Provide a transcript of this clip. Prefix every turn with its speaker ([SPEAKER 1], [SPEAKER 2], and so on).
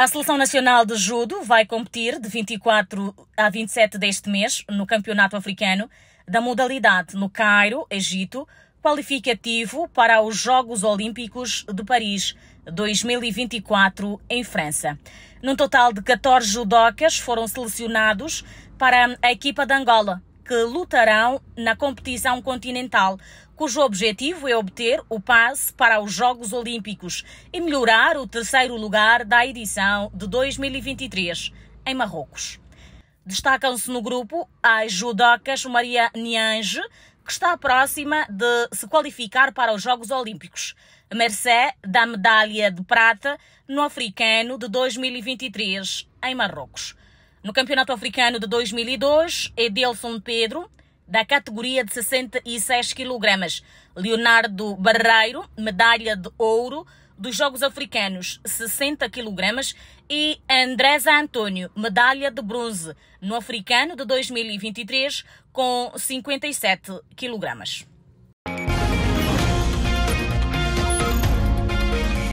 [SPEAKER 1] A Seleção Nacional de Judo vai competir de 24 a 27 deste mês no Campeonato Africano da modalidade no Cairo, Egito, qualificativo para os Jogos Olímpicos de Paris 2024 em França. Num total de 14 judocas foram selecionados para a equipa de Angola, que lutarão na competição continental, cujo objetivo é obter o passe para os Jogos Olímpicos e melhorar o terceiro lugar da edição de 2023 em Marrocos. Destacam-se no grupo as judocas Maria Niange, que está próxima de se qualificar para os Jogos Olímpicos, mercê da medalha de prata no Africano de 2023 em Marrocos. No Campeonato Africano de 2002, Edelson Pedro, da categoria de 66 kg. Leonardo Barreiro, medalha de ouro dos Jogos Africanos, 60 kg. E Andresa Antônio, medalha de bronze no Africano de 2023, com 57 kg.